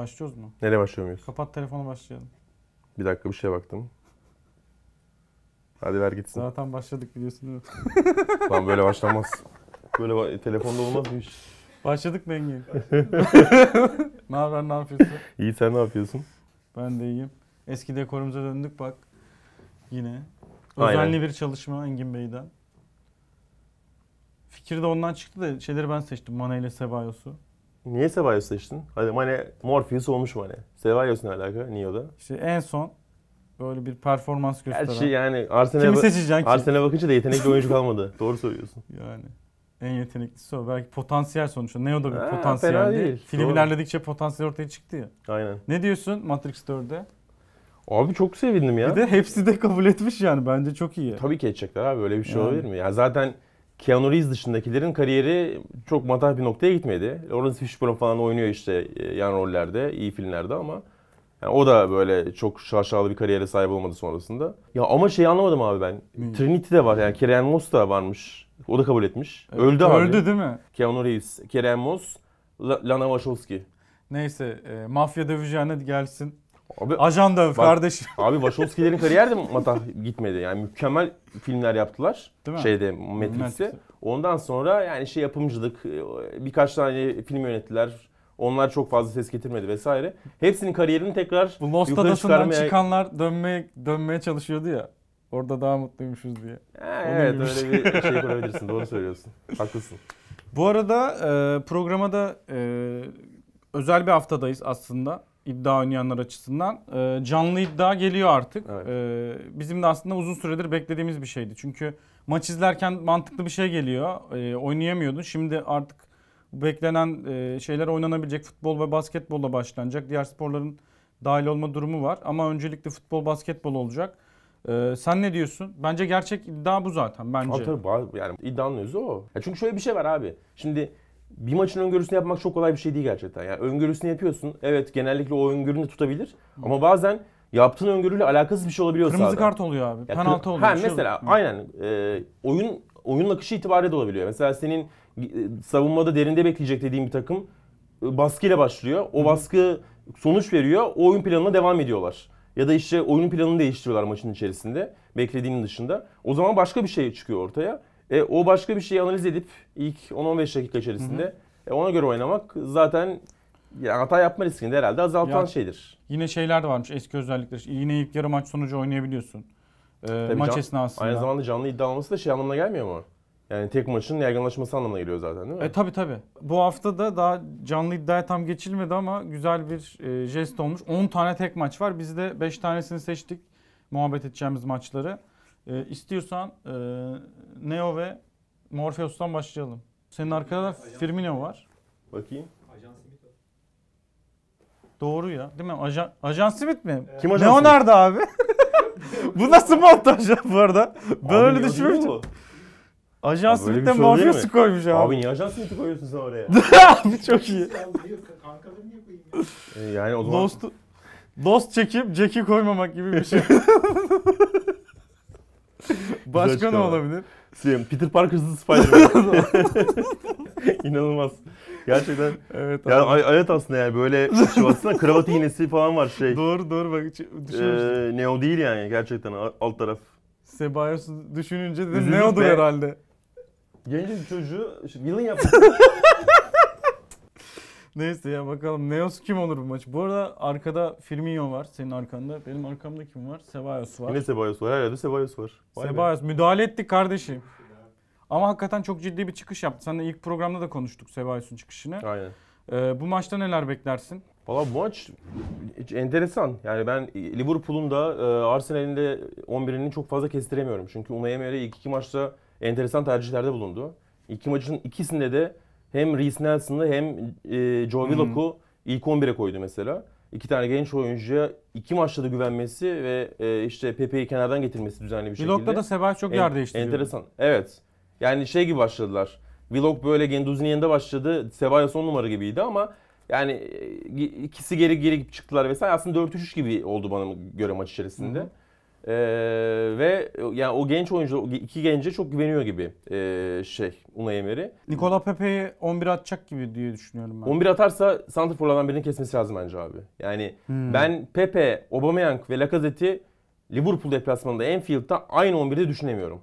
Başlıyoruz mu? Nereye başlıyor muyuz? Kapat telefonu başlayalım. Bir dakika bir şeye baktım. Hadi ver gitsin. Zaten başladık biliyorsun değil mi? Lan böyle başlamaz. Böyle ba- telefonda olmaz mı Başladık mı Engin? ne haber ne yapıyorsun? İyi sen ne yapıyorsun? Ben de iyiyim. Eski dekorumuza döndük bak. Yine. Özenli Aynen. bir çalışma Engin Bey'den. Fikir de ondan çıktı da şeyleri ben seçtim. Mane ile Sebayos'u. Niye Ceballos seçtin? Hadi Mane Morpheus olmuş Mane. Ceballos ne alaka Neo'da? İşte en son böyle bir performans gösteren. Gerçi yani Arsenal'e Kimi seçeceksin ki? bakınca da yetenekli oyuncu kalmadı. Doğru söylüyorsun. Yani en yeteneklisi o. Belki potansiyel sonuçta. Neo da bir potansiyel değil. değil. Film Doğru. ilerledikçe potansiyel ortaya çıktı ya. Aynen. Ne diyorsun Matrix 4'e? Abi çok sevindim ya. Bir de hepsi de kabul etmiş yani. Bence çok iyi. Tabii ki edecekler abi. Böyle bir şey yani. olabilir mi? Ya zaten Keanu Reeves dışındakilerin kariyeri çok matah bir noktaya gitmedi. Lawrence Fishburne falan oynuyor işte e, yan rollerde, iyi filmlerde ama yani o da böyle çok şaşalı bir kariyere sahip olmadı sonrasında. Ya ama şeyi anlamadım abi ben. Hmm. Trinity de var yani Kerem Moss da varmış. O da kabul etmiş. Evet, öldü abi. Öldü değil mi? Keanu Reeves, Kerem Moss, Lana Wachowski. Neyse, e, mafya döveceğine gelsin. Abi, Ajanda öf kardeşim. Abi Wachowski'lerin kariyeri de matah gitmedi. Yani mükemmel filmler yaptılar. Değil mi? Şeyde Matrix'i. Ondan sonra yani şey yapımcılık, e, birkaç tane film yönettiler. Onlar çok fazla ses getirmedi vesaire. Hepsinin kariyerini tekrar Bu Lost yukarı çıkarmaya... çıkanlar dönmeye, dönmeye çalışıyordu ya. Orada daha mutluymuşuz diye. Ha, evet gibiymiş. öyle bir şey kurabilirsin. Doğru söylüyorsun. Haklısın. Bu arada e, programa da e, özel bir haftadayız aslında iddia oynayanlar açısından e, canlı iddia geliyor artık. Evet. E, bizim de aslında uzun süredir beklediğimiz bir şeydi. Çünkü maç izlerken mantıklı bir şey geliyor. E, oynayamıyordun. Şimdi artık beklenen e, şeyler oynanabilecek. Futbol ve basketbolla başlanacak. Diğer sporların dahil olma durumu var. Ama öncelikle futbol, basketbol olacak. Ee, sen ne diyorsun? Bence gerçek iddia bu zaten bence. Aa, tabii yani iddianın özü o. Ya çünkü şöyle bir şey var abi. Şimdi bir maçın öngörüsünü yapmak çok kolay bir şey değil gerçekten. Yani öngörüsünü yapıyorsun. Evet genellikle o öngörünü tutabilir. Hı. Ama bazen yaptığın öngörüyle alakasız bir şey olabiliyor Kırmızı sahada. kart oluyor abi. Ya, penaltı oluyor. Ha, şey mesela oluyor. aynen. E, oyun oyun akışı itibariyle de olabiliyor. Mesela senin e, savunmada derinde bekleyecek dediğin bir takım e, baskıyla başlıyor. O baskı sonuç veriyor. O oyun planına devam ediyorlar. Ya da işte oyun planını değiştiriyorlar maçın içerisinde. Beklediğinin dışında. O zaman başka bir şey çıkıyor ortaya. E, o başka bir şeyi analiz edip ilk 10-15 dakika içerisinde hı hı. E, ona göre oynamak zaten yani hata yapma riskini de herhalde azaltan ya, şeydir. Yine şeyler de varmış eski özellikler. Yine ilk yarı maç sonucu oynayabiliyorsun. E, Tabii maç can, esnasında. Aynı zamanda canlı iddia olması da şey anlamına gelmiyor mu? Yani tek maçın yaygınlaşması anlamına geliyor zaten değil mi? E tabi tabi. Bu hafta da daha canlı iddiaya tam geçilmedi ama güzel bir e, jest olmuş. 10 tane tek maç var. Biz de 5 tanesini seçtik muhabbet edeceğimiz maçları. E, istiyorsan e, Neo ve Morpheus'tan başlayalım. Senin arkada Firmino var. Bakayım. Ajan Smith Doğru ya. Değil mi? Ajan, Ajan Smith mi? Evet. Kim Ajan Neo Smith? nerede abi? bu nasıl montaj ya bu arada? Ben abi öyle düşünmemiştim. Ajan abi Smith'te şey Morpheus'u koymuş abi. Abi niye Ajan Smith'i koyuyorsun sen oraya? abi çok iyi. E, yani o zaman... Dostu... Dost çekip Jack'i koymamak gibi bir şey. Başka ne olabilir? CM. Peter Parker'sız Spider-Man. İnanılmaz. Gerçekten. Evet. Yani ay- ayet aslında yani böyle şu şey aslında kravat iğnesi falan var şey. Doğru doğru bak düşünmüştüm. Ee, Neo değil yani gerçekten alt taraf. Sebayos'u düşününce dedim Üzüldük Neo'dur herhalde. Genç bir çocuğu işte yılın yapmış. Neyse ya bakalım. Neos kim olur bu maç? Bu arada arkada Firmino var senin arkanda. Benim arkamda kim var? Sebayos var. Yine Sebayos var. Herhalde Sebayos var. Vay Sebayos müdahale etti kardeşim. Ama hakikaten çok ciddi bir çıkış yaptı. Sen de ilk programda da konuştuk Sebayos'un çıkışını. Aynen. Ee, bu maçta neler beklersin? Valla bu maç enteresan. Yani ben Liverpool'un da e, Arsenal'in de 11'ini çok fazla kestiremiyorum. Çünkü Unai Emery ilk iki maçta enteresan tercihlerde bulundu. İki maçın ikisinde de hem Reece Nelson'ı hem e, Joe Willock'u ilk 11'e koydu mesela. İki tane genç oyuncuya iki maçta da güvenmesi ve e, işte Pepe'yi kenardan getirmesi düzenli bir şekilde. Willock'ta da Sebah çok yer en, değiştiriyor. Enteresan. Evet. Yani şey gibi başladılar. Willock böyle Genduzi'nin yanında başladı. Sebah'ya son numara gibiydi ama yani e, ikisi geri geri çıktılar vesaire. Aslında 4-3-3 gibi oldu bana göre maç içerisinde. Hı-hı. Ee, ve yani o genç oyuncu iki gence çok güveniyor gibi ee, şey Unai Emery. Nikola Pepe'yi 11 atacak gibi diye düşünüyorum ben. 11 atarsa santrforlardan birini kesmesi lazım bence abi. Yani hmm. ben Pepe, Aubameyang ve Lacazette'i Liverpool deplasmanında Anfield'da aynı 11'de düşünemiyorum.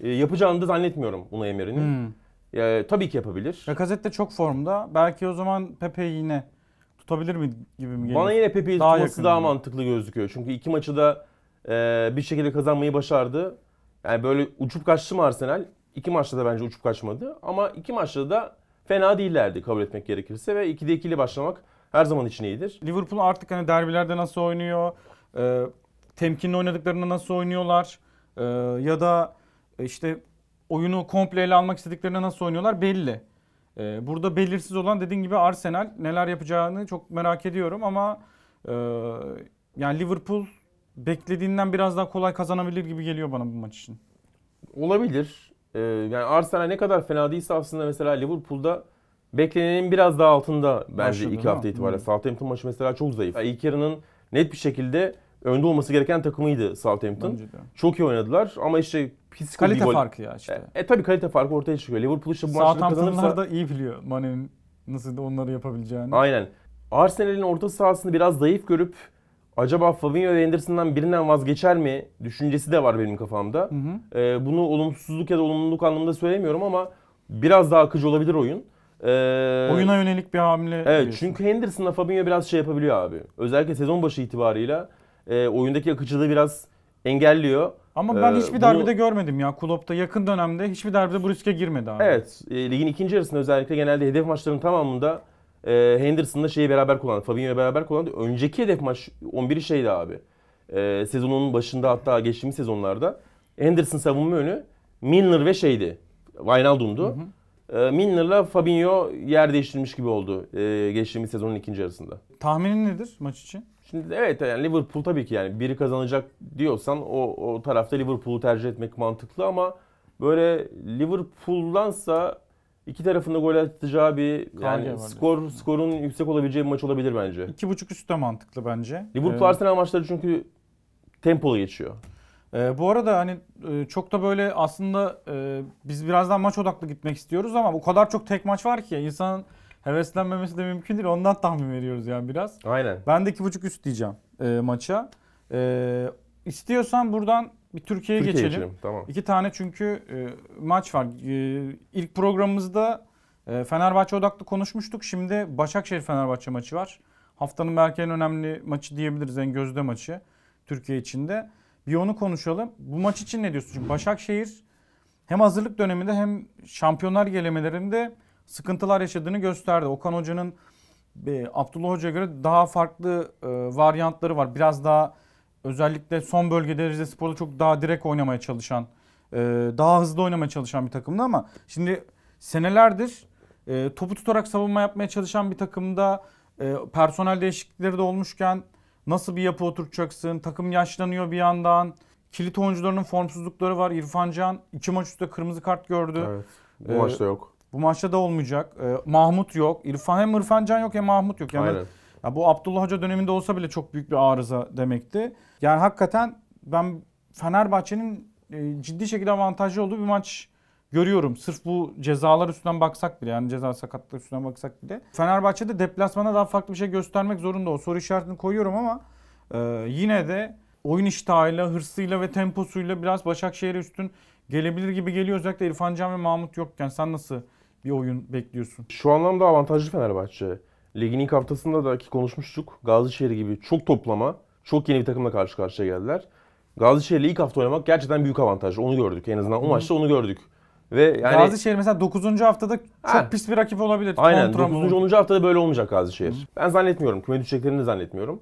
Ee, yapacağını da zannetmiyorum Unai Emery'nin. Hmm. Ee, tabii ki yapabilir. Lacazette de çok formda. Belki o zaman Pepe yine tutabilir mi gibi mi geliyor? Bana yine Pepe'yi tutması daha, daha mantıklı gözüküyor. Çünkü iki maçı da e, bir şekilde kazanmayı başardı. Yani böyle uçup kaçtı mı Arsenal? İki maçta da bence uçup kaçmadı. Ama iki maçta da fena değillerdi kabul etmek gerekirse. Ve 2'de 2'li başlamak her zaman için iyidir. Liverpool artık hani derbilerde nasıl oynuyor, e, temkinli oynadıklarında nasıl oynuyorlar e, ya da işte oyunu komple ele almak istediklerinde nasıl oynuyorlar belli. E, burada belirsiz olan dediğin gibi Arsenal neler yapacağını çok merak ediyorum ama e, yani Liverpool beklediğinden biraz daha kolay kazanabilir gibi geliyor bana bu maç için. Olabilir. Ee, yani Arsenal ne kadar fena değilse aslında mesela Liverpool'da beklenenin biraz daha altında bence Başladı, iki hafta itibariyle. Hmm. Southampton maçı mesela çok zayıf. Yani ilk yarının net bir şekilde önde olması gereken takımıydı Southampton. Çok iyi oynadılar ama işte pis kalite gol. farkı ya işte. E, e tabii kalite farkı ortaya çıkıyor. Liverpool işte bu maçları kazanırsa da iyi biliyor Mane'nin nasıl onları yapabileceğini. Aynen. Arsenal'in orta sahasını biraz zayıf görüp acaba Fabinho ve Anderson'dan birinden vazgeçer mi düşüncesi de var benim kafamda. Hı hı. E, bunu olumsuzluk ya da olumluluk anlamında söylemiyorum ama biraz daha akıcı olabilir oyun. Ee, Oyuna yönelik bir hamle. Evet diyorsun. çünkü Henderson'la Fabinho biraz şey yapabiliyor abi. Özellikle sezon başı itibarıyla e, oyundaki akıcılığı biraz engelliyor. Ama ee, ben ee, hiçbir derbide bunu... görmedim ya. Kulop'ta yakın dönemde hiçbir derbide bu riske girmedi abi. Evet. E, ligin ikinci yarısında özellikle genelde hedef maçlarının tamamında e, ee, Henderson'la şeyi beraber kullandı. Fabinho'yu beraber kullandı. Önceki hedef maç 11'i şeydi abi. E, sezonun başında hatta geçtiğimiz sezonlarda Henderson savunma önü Milner ve şeydi. Wijnaldum'du. E, Milner'la Fabinho yer değiştirmiş gibi oldu e, geçtiğimiz sezonun ikinci yarısında. Tahminin nedir maç için? Şimdi evet yani Liverpool tabii ki yani biri kazanacak diyorsan o, o tarafta Liverpool'u tercih etmek mantıklı ama böyle Liverpool'dansa İki tarafında gol atacağı bir yani Kanye var skor skorun yüksek olabileceği bir maç olabilir bence. 2.5 üst de mantıklı bence. Liverpool ee, Arsenal maçları çünkü tempolu geçiyor. E, bu arada hani e, çok da böyle aslında e, biz birazdan maç odaklı gitmek istiyoruz ama o kadar çok tek maç var ki insanın heveslenmemesi de mümkün değil. Ondan tahmin veriyoruz yani biraz. Aynen. Ben de 2.5 üst diyeceğim e, maça. E, istiyorsan buradan bir Türkiye'ye Türkiye geçelim. geçelim. Tamam. İki tane çünkü e, maç var. E, ilk programımızda e, Fenerbahçe odaklı konuşmuştuk. Şimdi Başakşehir Fenerbahçe maçı var. Haftanın belki en önemli maçı diyebiliriz. En gözde maçı Türkiye içinde. Bir onu konuşalım. Bu maç için ne diyorsun? Çünkü Başakşehir hem hazırlık döneminde hem şampiyonlar gelemelerinde sıkıntılar yaşadığını gösterdi. Okan Hoca'nın e, Abdullah Hoca'ya göre daha farklı e, varyantları var. Biraz daha özellikle son bölgede Rize Spor'da çok daha direkt oynamaya çalışan, e, daha hızlı oynamaya çalışan bir takımdı ama şimdi senelerdir e, topu tutarak savunma yapmaya çalışan bir takımda e, personel değişiklikleri de olmuşken nasıl bir yapı oturtacaksın? Takım yaşlanıyor bir yandan. Kilit oyuncularının formsuzlukları var. İrfan Can iki maç üstte kırmızı kart gördü. Evet. Bu ee, maçta yok. Bu maçta da olmayacak. Ee, Mahmut yok. İrfan hem İrfan Can yok hem Mahmut yok. Yani Aynen. Ya bu Abdullah Hoca döneminde olsa bile çok büyük bir arıza demekti. Yani hakikaten ben Fenerbahçe'nin e, ciddi şekilde avantajlı olduğu bir maç görüyorum. Sırf bu cezalar üstünden baksak bile yani ceza sakatlığı üstünden baksak bile. Fenerbahçe'de deplasmana daha farklı bir şey göstermek zorunda. O soru işaretini koyuyorum ama e, yine de oyun iştahıyla, hırsıyla ve temposuyla biraz Başakşehir'e üstün gelebilir gibi geliyor. Özellikle İrfan Can ve Mahmut yokken sen nasıl bir oyun bekliyorsun? Şu anlamda avantajlı Fenerbahçe. Ligin ilk haftasında da ki konuşmuştuk. Gazişehir gibi çok toplama, çok yeni bir takımla karşı karşıya geldiler. Gazişehir'le ilk hafta oynamak gerçekten büyük avantaj. Onu gördük. En azından o maçta onu gördük. Ve yani Gazişehir mesela 9. haftada çok ha. pis bir rakip olabilir. Aynen. Kontra 9. 10. haftada böyle olmayacak Gazişehir. Hı. Ben zannetmiyorum. Küme düşeceklerini de zannetmiyorum.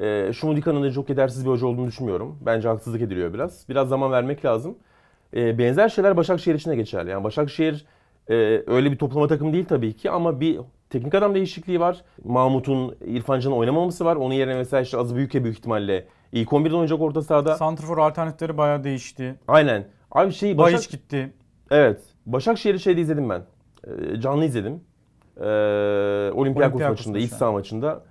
E, Şumudika'nın da çok yetersiz bir hoca olduğunu düşünmüyorum. Bence haksızlık ediliyor biraz. Biraz zaman vermek lazım. E, benzer şeyler Başakşehir için de geçerli. Yani Başakşehir ee, öyle bir toplama takım değil tabii ki ama bir teknik adam değişikliği var. Mahmut'un İrfancan'ın oynamaması var. Onun yerine mesela işte Azı Büyük'e büyük ihtimalle ilk 11'de oynayacak orta sahada. Santrfor alternatifleri bayağı değişti. Aynen. Abi şey Başak... Bayiç gitti. Evet. Başakşehir'i şeyde izledim ben. Ee, canlı izledim. Ee, Olympiakos, Olympiakos maçında, iç saha maçında.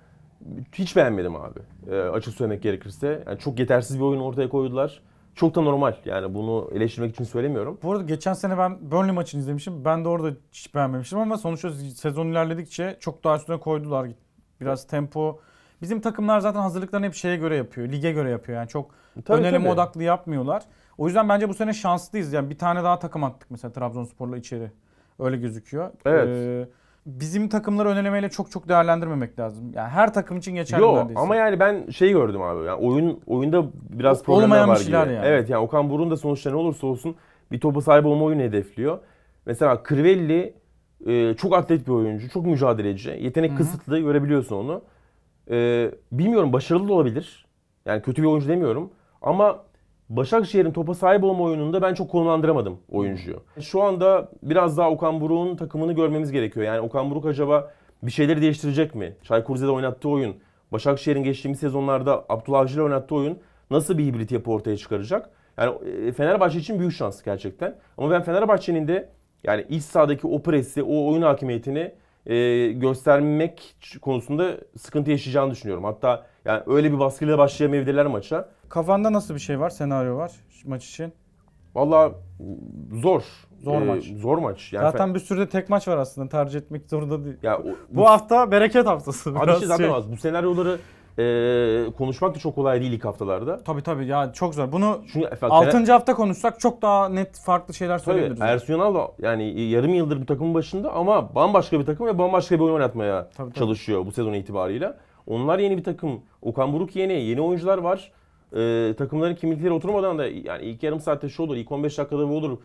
Hiç beğenmedim abi. Ee, açık söylemek gerekirse. Yani çok yetersiz bir oyun ortaya koydular. Çok da normal yani bunu eleştirmek için söylemiyorum. Bu arada geçen sene ben Burnley maçını izlemişim. Ben de orada hiç beğenmemiştim ama sonuçta sezon ilerledikçe çok daha üstüne koydular. Biraz tempo. Bizim takımlar zaten hazırlıklarını hep şeye göre yapıyor. Lige göre yapıyor yani çok tabii, öneleme tabii. odaklı yapmıyorlar. O yüzden bence bu sene şanslıyız. Yani bir tane daha takım attık mesela Trabzonspor'la içeri. Öyle gözüküyor. Evet. Ee, bizim takımları ön çok çok değerlendirmemek lazım. Yani her takım için geçerli Yok neredeyse. ama yani ben şey gördüm abi. Yani oyun oyunda biraz o, problemler var gibi. Yani. Evet yani Okan Burun da sonuçta ne olursa olsun bir topa sahip olma oyunu hedefliyor. Mesela Crivelli e, çok atlet bir oyuncu, çok mücadeleci. Yetenek Hı-hı. kısıtlı görebiliyorsun onu. E, bilmiyorum başarılı da olabilir. Yani kötü bir oyuncu demiyorum. Ama Başakşehir'in topa sahip olma oyununda ben çok konumlandıramadım oyuncuyu. Şu anda biraz daha Okan Buruk'un takımını görmemiz gerekiyor. Yani Okan Buruk acaba bir şeyleri değiştirecek mi? Çaykur Rize'de oynattığı oyun, Başakşehir'in geçtiğimiz sezonlarda Abdullah Avcı'yla oynattığı oyun nasıl bir hibrit yapı ortaya çıkaracak? Yani e, Fenerbahçe için büyük şans gerçekten. Ama ben Fenerbahçe'nin de yani iç sahadaki o presi, o oyun hakimiyetini e, göstermek konusunda sıkıntı yaşayacağını düşünüyorum. Hatta yani öyle bir baskıyla başlayamayabilirler maça. Kafanda nasıl bir şey var, senaryo var maç için? Valla zor. Zor ee, maç. Zor maç. Yani zaten bir sürü de tek maç var aslında tercih etmek zorunda değil. Ya, o, bu, bu hafta bereket haftası. Abi şey zaten şey. az. Bu senaryoları e, konuşmak da çok kolay değil ilk haftalarda. Tabii tabii ya çok zor. Bunu Çünkü, efendim, 6. Fener... hafta konuşsak çok daha net farklı şeyler söyleyebiliriz. Ersun Yanal da yani yarım yıldır bu takımın başında ama bambaşka bir takım ve bambaşka bir oyun oynatmaya tabii, tabii. çalışıyor bu sezon itibarıyla. Onlar yeni bir takım. Okan Buruk yeni. Yeni oyuncular var. Ee, takımların kimlikleri oturmadan da yani ilk yarım saatte şu olur, ilk 15 dakikada bu olur.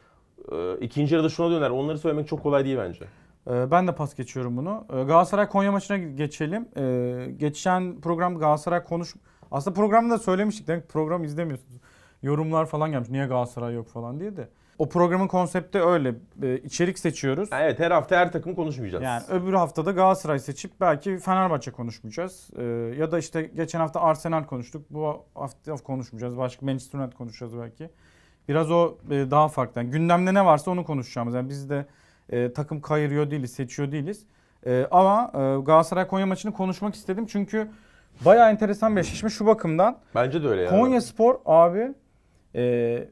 Ee, ikinci yarıda şuna döner. Onları söylemek çok kolay değil bence. Ee, ben de pas geçiyorum bunu. Ee, Galatasaray Konya maçına geçelim. Ee, geçen program Galatasaray konuş... Aslında programda söylemiştik. Demek program izlemiyorsunuz. Yorumlar falan gelmiş. Niye Galatasaray yok falan diye de. O programın konsepti öyle. E, içerik seçiyoruz. evet her hafta her takımı konuşmayacağız. Yani öbür haftada Galatasaray seçip belki Fenerbahçe konuşmayacağız. Ee, ya da işte geçen hafta Arsenal konuştuk. Bu hafta konuşmayacağız. Başka Manchester United konuşacağız belki. Biraz o e, daha farklı. Yani gündemde ne varsa onu konuşacağımız. Yani biz de e, takım kayırıyor değiliz, seçiyor değiliz. E, ama Galatasaray Konya maçını konuşmak istedim. Çünkü bayağı enteresan bir eşleşme şu bakımdan. Bence de öyle ya. Konya Spor abi e,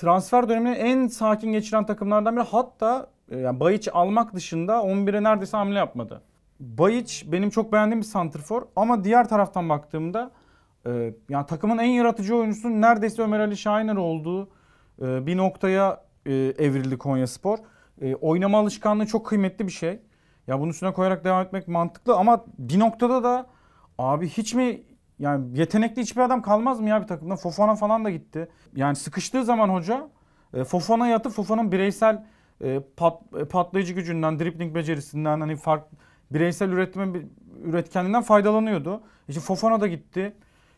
transfer dönemini en sakin geçiren takımlardan biri. Hatta e, yani Bayiç almak dışında 11'e neredeyse hamle yapmadı. Bayiç benim çok beğendiğim bir santrfor ama diğer taraftan baktığımda e, yani takımın en yaratıcı oyuncusunun neredeyse Ömer Ali Şahiner olduğu e, bir noktaya e, evrildi Konya Spor. E, oynama alışkanlığı çok kıymetli bir şey. Ya bunun üstüne koyarak devam etmek mantıklı ama bir noktada da abi hiç mi yani yetenekli hiçbir adam kalmaz mı ya bir takımda? Fofana falan da gitti. Yani sıkıştığı zaman hoca e, Fofana yatıp Fofana'nın bireysel e, pat, e, patlayıcı gücünden, dripling becerisinden hani fark bireysel üretme üretkenliğinden faydalanıyordu. İşte Fofana da gitti.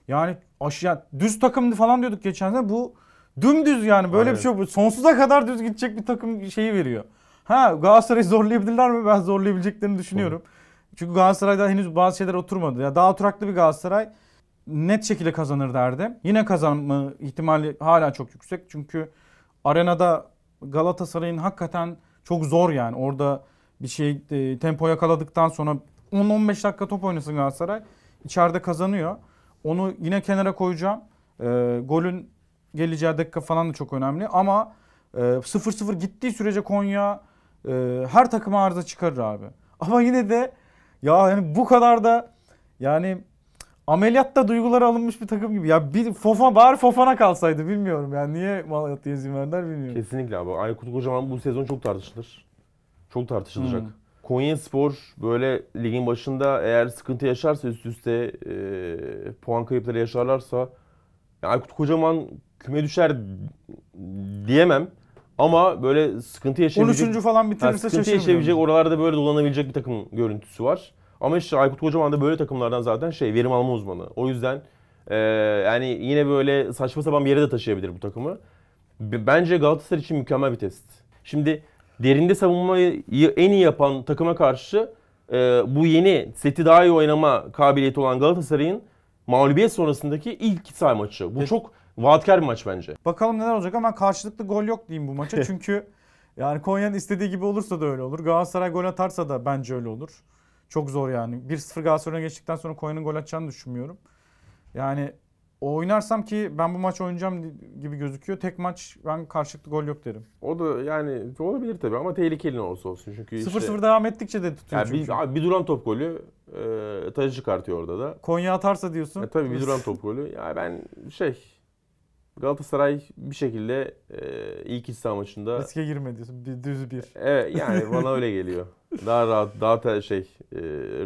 Yani aşağı düz takım falan diyorduk geçen sene. Bu dümdüz yani böyle Aynen. bir şey yok. Sonsuza kadar düz gidecek bir takım şeyi veriyor. Ha Galatasaray'ı zorlayabilirler mi? Ben zorlayabileceklerini düşünüyorum. Hı. Çünkü Galatasaray'da henüz bazı şeyler oturmadı. Ya daha oturaklı bir Galatasaray net şekilde kazanır derdim. Yine kazanma ihtimali hala çok yüksek. Çünkü arenada Galatasaray'ın hakikaten çok zor yani. Orada bir şey e, tempo yakaladıktan sonra 10-15 dakika top oynasın Galatasaray. içeride kazanıyor. Onu yine kenara koyacağım. E, golün geleceği dakika falan da çok önemli. Ama e, 0-0 gittiği sürece Konya e, her takıma arıza çıkarır abi. Ama yine de ya yani bu kadar da yani ameliyatta duyguları alınmış bir takım gibi. Ya bir Fofa bari Fofana kalsaydı bilmiyorum yani niye Malatya'ya izin verdiler bilmiyorum. Kesinlikle abi. Aykut Kocaman bu sezon çok tartışılır. Çok tartışılacak. Hmm. Konya Spor böyle ligin başında eğer sıkıntı yaşarsa üst üste e, puan kayıpları yaşarlarsa yani Aykut Kocaman küme düşer diyemem. Ama böyle sıkıntı yaşayabilecek... 13. falan bitirirse yani sıkıntı yaşayabilecek, oralarda böyle dolanabilecek bir takım görüntüsü var. Ama işte Aykut Kocaman da böyle takımlardan zaten şey verim alma uzmanı. O yüzden e, yani yine böyle saçma sapan bir yere de taşıyabilir bu takımı. Bence Galatasaray için mükemmel bir test. Şimdi derinde savunmayı en iyi yapan takıma karşı e, bu yeni seti daha iyi oynama kabiliyeti olan Galatasaray'ın mağlubiyet sonrasındaki ilk say maçı. Bu çok vaatkar bir maç bence. Bakalım neler olacak ama karşılıklı gol yok diyeyim bu maça. Çünkü yani Konya'nın istediği gibi olursa da öyle olur. Galatasaray gol atarsa da bence öyle olur. Çok zor yani. 1-0 Galatasaray'a geçtikten sonra Konya'nın gol atacağını düşünmüyorum. Yani oynarsam ki ben bu maç oynayacağım gibi gözüküyor. Tek maç ben karşılıklı gol yok derim. O da yani olabilir tabii ama tehlikeli ne olsa olsun. Çünkü 0-0 işte, devam ettikçe de tutuyor yani Bir, bir duran top golü e, tacı çıkartıyor orada da. Konya atarsa diyorsun. E, tabii bir duran top golü. yani ben şey Galatasaray bir şekilde e, ilk iç maçında... Riske girme diyorsun. Bir, düz bir. Evet yani bana öyle geliyor. Daha rahat, daha ter, şey, e,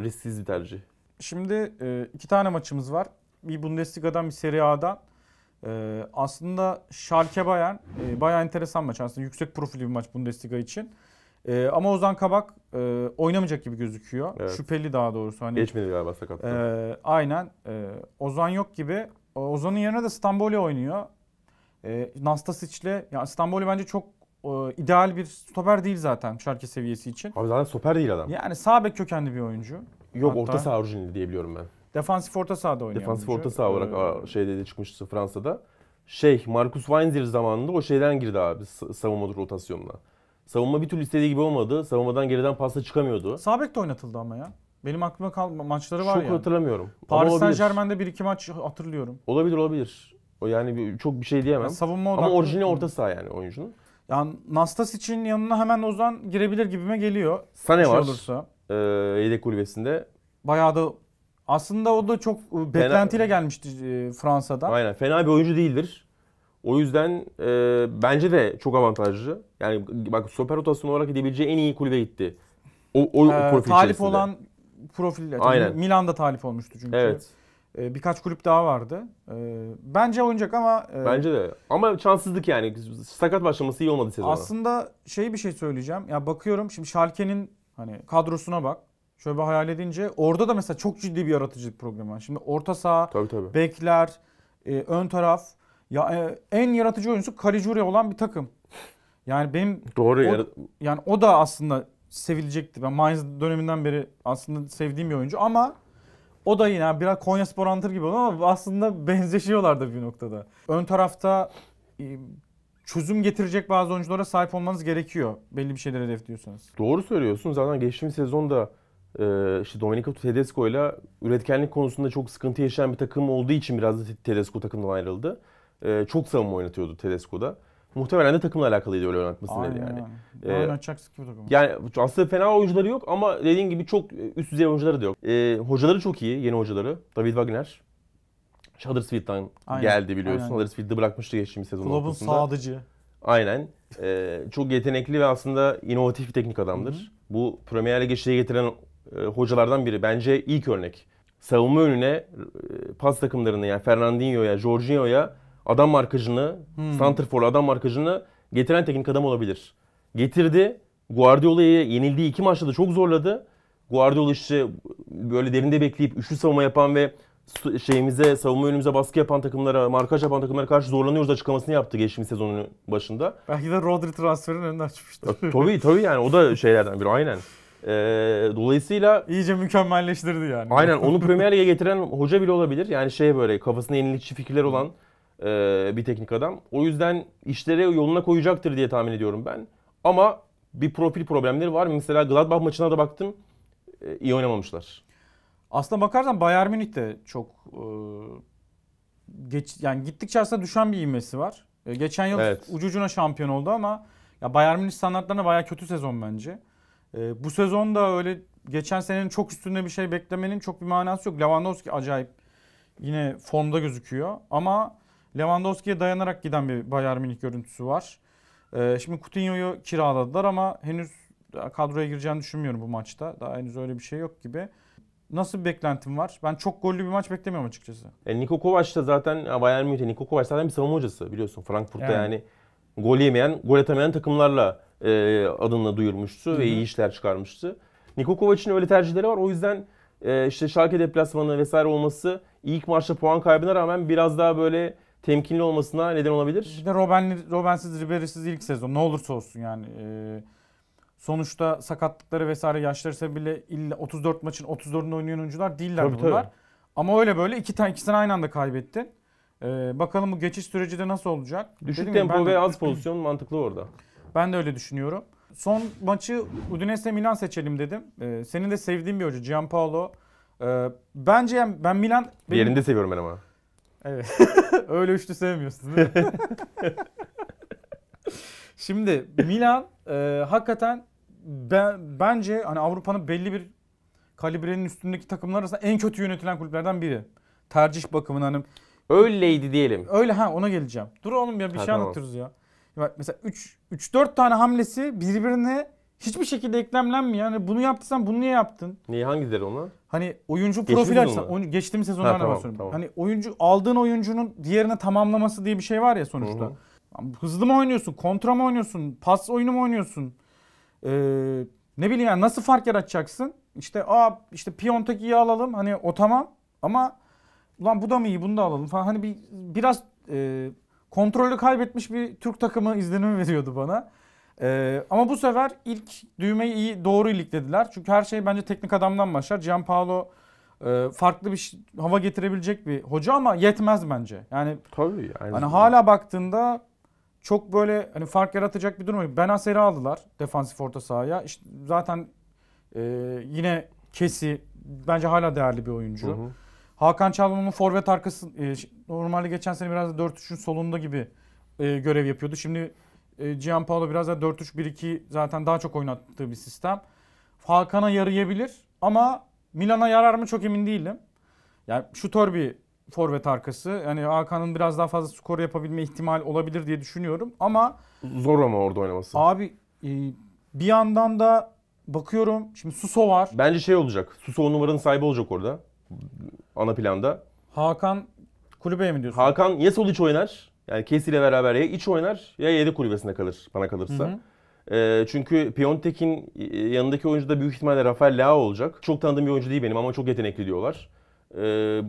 risksiz bir tercih. Şimdi e, iki tane maçımız var. Bir Bundesliga'dan bir Serie A'dan. E, aslında Schalke Bayern e, bayağı enteresan maç. Aslında yüksek profilli bir maç Bundesliga için. E, ama Ozan Kabak e, oynamayacak gibi gözüküyor. Evet. Şüpheli daha doğrusu. Hani, Geçmedi galiba sakat. E, aynen. E, Ozan yok gibi. Ozan'ın yerine de Stamboli oynuyor. E, ee, Nastasic'le yani İstanbul'u bence çok e, ideal bir stoper değil zaten Şarkı seviyesi için. Abi zaten stoper değil adam. Yani sağ bek kökenli bir oyuncu. Yok Hatta, orta saha orijinali diyebiliyorum ben. Defansif orta sahada oynuyor. Defansif orta saha olarak ee, şeyde de çıkmıştı Fransa'da. Şey Marcus Weinzer zamanında o şeyden girdi abi savunma rotasyonuna. Savunma bir türlü istediği gibi olmadı. Savunmadan geriden pasta çıkamıyordu. Sağ de oynatıldı ama ya. Benim aklıma kal maçları var ya. Çok yani. hatırlamıyorum. Paris Saint Germain'de bir iki maç hatırlıyorum. Olabilir olabilir. O yani bir, çok bir şey diyemem. Yani savunma odaklı. Ama orijini orta saha yani oyuncunun. Yani Nastas için yanına hemen Ozan girebilir gibime geliyor. Sane şey var. Olursa. Ee, yedek kulübesinde. Bayağı da aslında o da çok e, beklentiyle fena, gelmişti e, Fransa'da. Aynen. Fena bir oyuncu değildir. O yüzden e, bence de çok avantajlı. Yani bak super rotasyonu olarak gidebileceği en iyi kulübe gitti. O, o ee, profil talip içerisinde. olan profille. Aynen. Milan'da talip olmuştu çünkü. Evet. Ee, birkaç kulüp daha vardı. Ee, bence oynayacak ama... E, bence de. Ama şanssızlık yani. Sakat başlaması iyi olmadı sezona. Aslında şey bir şey söyleyeceğim. Ya bakıyorum şimdi Schalke'nin hani kadrosuna bak. Şöyle bir hayal edince orada da mesela çok ciddi bir yaratıcılık programı var. Şimdi orta saha, tabii, tabii. bekler, e, ön taraf. Ya e, en yaratıcı oyuncusu Caligiuri olan bir takım. Yani benim Doğru o, yani. yani o da aslında sevilecekti. Ben Mainz döneminden beri aslında sevdiğim bir oyuncu ama o da yine biraz Konya Spor Antır gibi ama aslında benzeşiyorlar da bir noktada. Ön tarafta e, çözüm getirecek bazı oyunculara sahip olmanız gerekiyor. Belli bir şeyleri hedefliyorsanız. Doğru söylüyorsun. Zaten geçtiğimiz sezonda e, işte Domenico Tedesco ile üretkenlik konusunda çok sıkıntı yaşayan bir takım olduğu için biraz da Tedesco takımdan ayrıldı. E, çok savunma oynatıyordu Tedesco'da. Muhtemelen de takımla alakalıydı öyle oynatması dedi yani. Aynen. Ee, takım. Yani aslında fena oyuncuları yok ama dediğin gibi çok üst düzey oyuncuları da yok. Ee, hocaları çok iyi, yeni hocaları. David Wagner. Huddersfield'dan geldi biliyorsun. Aynen. Huddersfield'ı bırakmıştı geçtiğimiz sezon Kulübün sadıcı. Aynen. Ee, çok yetenekli ve aslında inovatif bir teknik adamdır. Hı-hı. Bu Premier Lig'e şey getiren e, hocalardan biri. Bence ilk örnek. Savunma önüne e, pas takımlarını yani Fernandinho'ya, Jorginho'ya adam markajını, hmm. Santrfor adam markajını getiren teknik adam olabilir. Getirdi. Guardiola'yı yenildiği iki maçta da çok zorladı. Guardiola işte böyle derinde bekleyip üçlü savunma yapan ve şeyimize savunma yönümüze baskı yapan takımlara, markaj yapan takımlara karşı zorlanıyoruz açıklamasını yaptı geçtiğimiz sezonun başında. Belki de Rodri transferinin önünü açmıştır. Tabii tabii yani o da şeylerden biri aynen. Ee, dolayısıyla... iyice mükemmelleştirdi yani. Aynen onu Premier Lig'e getiren hoca bile olabilir. Yani şey böyle kafasında yenilikçi fikirler olan e, bir teknik adam. O yüzden işleri yoluna koyacaktır diye tahmin ediyorum ben. Ama bir profil problemleri var. Mesela Gladbach maçına da baktım. E, iyi oynamamışlar. Aslına bakarsan Bayern Münih de çok e, geç yani gittikçe aslında düşen bir ivmesi var. E, geçen yıl evet. ucucuna şampiyon oldu ama ya Bayern Münih standartlarına baya kötü sezon bence. E, bu sezon da öyle geçen senenin çok üstünde bir şey beklemenin çok bir manası yok. Lewandowski acayip yine formda gözüküyor ama Lewandowski'ye dayanarak giden bir Bayern Münih görüntüsü var. Ee, şimdi Coutinho'yu kiraladılar ama henüz kadroya gireceğini düşünmüyorum bu maçta. Daha henüz öyle bir şey yok gibi. Nasıl bir beklentim var? Ben çok gollü bir maç beklemiyorum açıkçası. E, Niko Kovac da zaten e, Bayern Münih'te Niko Kovac zaten bir savunma hocası biliyorsun. Frankfurt'ta yani, yani gol yemeyen, gol atamayan takımlarla e, adını duyurmuştu Hı-hı. ve iyi işler çıkarmıştı. Niko Kovac'ın öyle tercihleri var. O yüzden e, işte Schalke deplasmanı vesaire olması ilk maçta puan kaybına rağmen biraz daha böyle temkinli olmasına neden olabilir. İşte Robben, Robbensiz, Ribery'siz ilk sezon ne olursa olsun yani. E, sonuçta sakatlıkları vesaire yaşları sebebiyle illa 34 maçın 34'ünü oynayan oyuncular değiller tabii, bunlar. Tabii. Ama öyle böyle iki tane ikisini aynı anda kaybettin. Ee, bakalım bu geçiş süreci de nasıl olacak? Düşük Dedim tempo ya, ve de, az pozisyon mantıklı orada. Ben de öyle düşünüyorum. Son maçı Udinese Milan seçelim dedim. Ee, senin de sevdiğin bir hoca Gianpaolo. Ee, bence yani ben Milan... Benim... Yerinde seviyorum ben ama. Evet. Öyle üçlü sevmiyorsun değil mi? Şimdi Milan e, hakikaten ben, bence hani Avrupa'nın belli bir kalibrenin üstündeki takımlar arasında en kötü yönetilen kulüplerden biri. Tercih bakımından hani öyleydi diyelim. Öyle ha ona geleceğim. Dur oğlum ya bir ha, şey tamam. ya. Bak mesela 3 3 4 tane hamlesi birbirine hiçbir şekilde eklemlenmiyor. Yani bunu yaptıysan bunu niye yaptın? Niye hangileri ona? Hani oyuncu profil açısından oyun, geçtiğimiz sezonlarda tamam, bahsediyorum. Tamam. Hani oyuncu aldığın oyuncunun diğerine tamamlaması diye bir şey var ya sonuçta. Hı-hı. Hızlı mı oynuyorsun, kontra mı oynuyorsun, pas oyunu mu oynuyorsun? Ee, ne bileyim yani nasıl fark yaratacaksın? İşte aa işte Piontek'i alalım hani o tamam ama ulan bu da mı iyi bunu da alalım falan hani bir biraz e, kontrolü kaybetmiş bir Türk takımı izlenimi veriyordu bana. Ee, ama bu sefer ilk düğmeyi iyi doğru iliklediler. Çünkü her şey bence teknik adamdan başlar. Gianpaolo e, farklı bir hava getirebilecek bir hoca ama yetmez bence. Yani tabii yani. Hani hala baktığında çok böyle hani fark yaratacak bir durum yok. Ben Aser'i aldılar defansif orta sahaya. İşte zaten e, yine Kesi bence hala değerli bir oyuncu. Hı hı. Hakan Çalhanoğlu'nun forvet arkası e, normalde geçen sene biraz da 4-3'ün solunda gibi e, görev yapıyordu. Şimdi e, Gianpaolo biraz da 4-3-1-2 zaten daha çok oynattığı bir sistem. Hakan'a yarayabilir ama Milan'a yarar mı çok emin değilim. Yani şutör bir forvet arkası. Yani Hakan'ın biraz daha fazla skor yapabilme ihtimal olabilir diye düşünüyorum ama... Zor ama orada oynaması. Abi e, bir yandan da bakıyorum şimdi Suso var. Bence şey olacak. Suso o numaranın sahibi olacak orada. Ana planda. Hakan kulübeye mi diyorsun? Hakan ya sol iç oynar yani Casey ile beraber ya iç oynar ya yedi kulübesinde kalır bana kalırsa. Hı hı. E, çünkü Piontek'in e, yanındaki oyuncu da büyük ihtimalle Rafael Leao olacak. Çok tanıdığım bir oyuncu değil benim ama çok yetenekli diyorlar. E,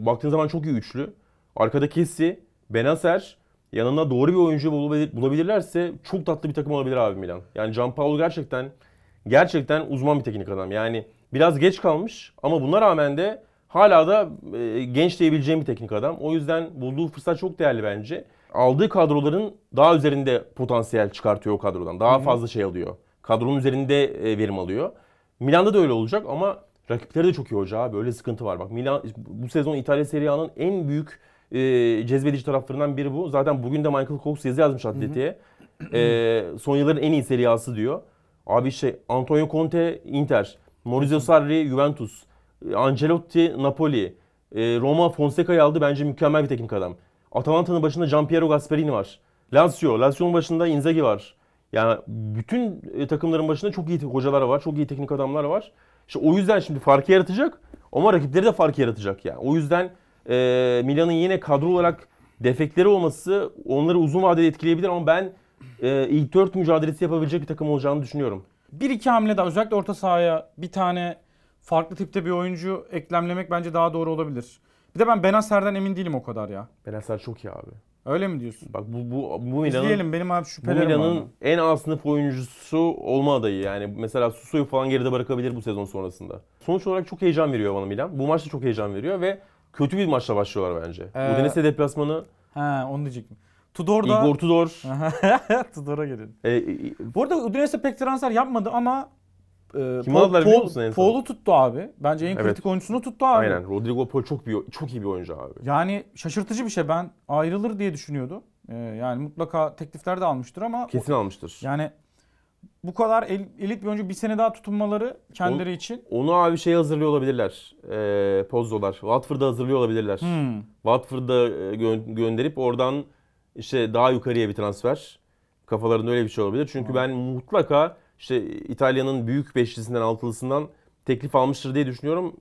baktığın zaman çok iyi üçlü. Arkada Kesi, Benacer, yanına doğru bir oyuncu bulabilirlerse çok tatlı bir takım olabilir abi Milan. Yani Gianpaolo gerçekten gerçekten uzman bir teknik adam. Yani biraz geç kalmış ama buna rağmen de hala da e, genç diyebileceğim bir teknik adam. O yüzden bulduğu fırsat çok değerli bence aldığı kadroların daha üzerinde potansiyel çıkartıyor o kadrodan. Daha Hı-hı. fazla şey alıyor. Kadronun üzerinde e, verim alıyor. Milan'da da öyle olacak ama rakipleri de çok iyi hoca böyle sıkıntı var. Bak Milan bu sezon İtalya Serie A'nın en büyük e, cezbedici taraflarından biri bu. Zaten bugün de Michael Cox yazı yazmış Atleti'ye. E, son yılların en iyi Serie A'sı diyor. Abi şey Antonio Conte Inter, Maurizio Sarri Juventus, e, Ancelotti Napoli, e, Roma Fonseca'yı aldı. Bence mükemmel bir teknik adam. Atalanta'nın başında Giampiero Gasperini var. Lazio, Lazio'nun başında Inzaghi var. Yani bütün e, takımların başında çok iyi hocalar var, çok iyi teknik adamlar var. İşte o yüzden şimdi farkı yaratacak ama rakipleri de farkı yaratacak yani. O yüzden e, Milan'ın yine kadro olarak defekleri olması onları uzun vadede etkileyebilir ama ben e, ilk dört mücadelesi yapabilecek bir takım olacağını düşünüyorum. Bir iki hamle daha özellikle orta sahaya bir tane farklı tipte bir oyuncu eklemlemek bence daha doğru olabilir. Bir de ben Benaser'den emin değilim o kadar ya. Benaser çok iyi abi. Öyle mi diyorsun? Bak bu bu bu Milan'ın İzleyelim benim abi şüphelerim var. Milan'ın en alt sınıf oyuncusu olma adayı. Yani mesela Suso'yu falan geride bırakabilir bu sezon sonrasında. Sonuç olarak çok heyecan veriyor bana Milan. Bu maçta çok heyecan veriyor ve kötü bir maçla başlıyorlar bence. Ee, Udinese deplasmanı, Ha onu diyecektim. Tudor'da Igor Tudor. Tudor'a gelin. e, e, Bu arada Udinese pek transfer yapmadı ama e, ee, Kim Paul, Paul, Paul'u tuttu abi. Bence en evet. kritik oyuncusunu tuttu abi. Aynen. Rodrigo Paul çok bir, çok iyi bir oyuncu abi. Yani şaşırtıcı bir şey. Ben ayrılır diye düşünüyordum. Ee, yani mutlaka teklifler de almıştır ama kesin o, almıştır. Yani bu kadar el, elit bir oyuncu bir sene daha tutunmaları kendileri onu, için. Onu abi şey hazırlıyor olabilirler. Ee, pozdolar. Watford'a hazırlıyor olabilirler. Hmm. Watford'a e, gö- gönderip oradan işte daha yukarıya bir transfer. Kafalarında öyle bir şey olabilir. Çünkü hmm. ben mutlaka işte İtalya'nın büyük beşlisinden, altılısından teklif almıştır diye düşünüyorum.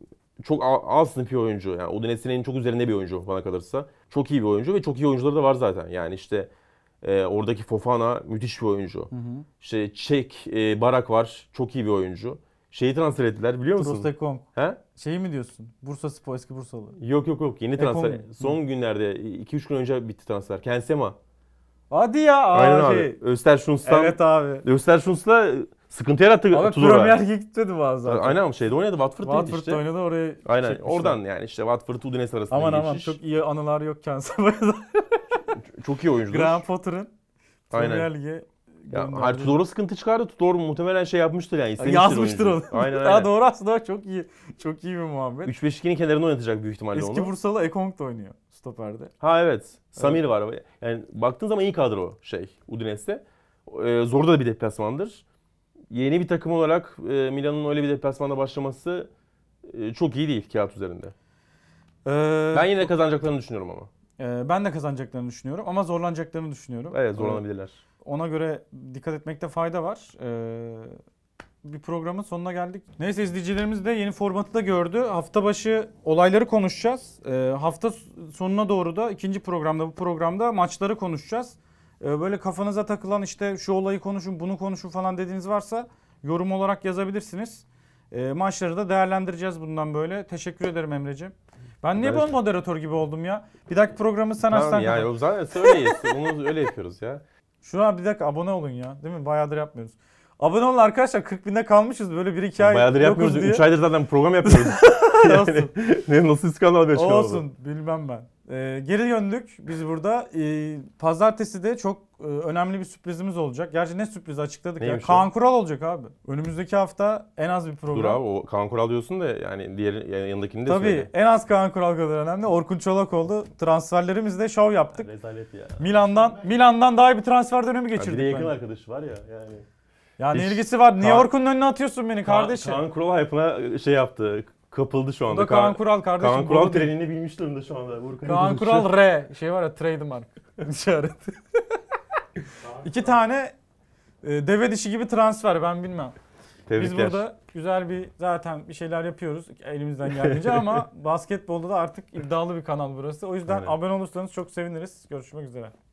Çok az sınıf bir oyuncu. Yani Udinese'nin çok üzerinde bir oyuncu bana kalırsa. Çok iyi bir oyuncu ve çok iyi oyuncuları da var zaten. Yani işte e, oradaki Fofana müthiş bir oyuncu. Hı hı. İşte Çek, e, Barak var. Çok iyi bir oyuncu. Şeyi transfer ettiler biliyor musun? Trostekong. He? Şeyi mi diyorsun? Bursa Spor, eski Bursalı. Yok yok yok yeni transfer. Ekon... Son günlerde 2-3 gün önce bitti transfer. Kensema. Hadi ya abi. Aynen şey. abi. Östersund'dan. Evet abi. Östersund'la sıkıntı yarattı Ama Tuzor Premier Lig'e gitmedi bazen. Aynen ama şeyde oynadı Watford'da Watford'da işte. oynadı oraya Aynen çekmişler. oradan yani işte Watford Udinese arasında aman, geçiş. Aman aman çok iyi anılar yok Sabah'da. çok iyi oyuncudur. Graham Potter'ın Premier Lig'e ya hayır Tudor'a sıkıntı çıkardı. Tudor muhtemelen şey yapmıştır yani. Istemiştir Yazmıştır oyuncu. onu. Aynen, aynen. Daha doğru aslında çok iyi. Çok iyi bir muhabbet. 3-5-2'nin kenarına oynatacak büyük ihtimalle Eski onu. Eski Bursalı Ekong da oynuyor stoperde. Ha evet. Samir evet. var. Yani baktığın zaman iyi kadro şey Udinese. Ee, zorda da bir deplasmandır. Yeni bir takım olarak e, Milan'ın öyle bir deplasmanda başlaması e, çok iyi değil kağıt üzerinde. Ee, ben yine de kazanacaklarını düşünüyorum ama. E, ben de kazanacaklarını düşünüyorum ama zorlanacaklarını düşünüyorum. Evet zorlanabilirler. Ona göre dikkat etmekte fayda var. Ee, bir programın sonuna geldik. Neyse izleyicilerimiz de yeni formatı da gördü. Hafta başı olayları konuşacağız. E, hafta sonuna doğru da ikinci programda bu programda maçları konuşacağız. E, böyle kafanıza takılan işte şu olayı konuşun bunu konuşun falan dediğiniz varsa yorum olarak yazabilirsiniz. E, maçları da değerlendireceğiz bundan böyle. Teşekkür ederim Emre'ciğim. Ben niye ben moderatör gibi oldum ya? Bir dahaki programı sen tamam, açsan. Ya, zaten öyleyiz. Onu öyle yapıyoruz ya. Şuna bir dakika abone olun ya. Değil mi? Bayağıdır yapmıyoruz. Abone olun arkadaşlar 40 binde kalmışız böyle bir iki ay Bayağıdır yapmıyoruz. 3 aydır zaten program yapıyoruz. yani, ne, nasıl iskandal haberi çıkardı? Olsun bilmem ben. Ee, geri döndük biz burada. Ee, pazartesi de çok e, önemli bir sürprizimiz olacak. Gerçi ne sürpriz açıkladık Neymiş ya. Kaan Kural olacak abi. Önümüzdeki hafta en az bir program. Dur abi o Kaan Kural diyorsun da yani diğer yani yanındakini de Tabii söyle. en az Kaan Kural kadar önemli. Orkun Çolak oldu. Transferlerimiz de şov yaptık. Rezalet ya. Milan'dan Milan'dan daha iyi bir transfer dönemi geçirdik. Ya bir de yakın arkadaşı var ya yani. Ya ne ilgisi var? New York'un önüne atıyorsun beni kardeşim. Kaan Kural hype'ına şey yaptı. Kapıldı şu anda. O da Kaan Kural kardeşim. Kaan Kural trenini bilmiş durumda şu anda. Burkan Kaan Kural R. Şey var ya trademark işareti. İki tane e, deve dişi gibi transfer ben bilmem. Tebrikler. Biz burada güzel bir zaten bir şeyler yapıyoruz elimizden geldiğince ama basketbolda da artık iddialı bir kanal burası. O yüzden Aynen. abone olursanız çok seviniriz. Görüşmek üzere.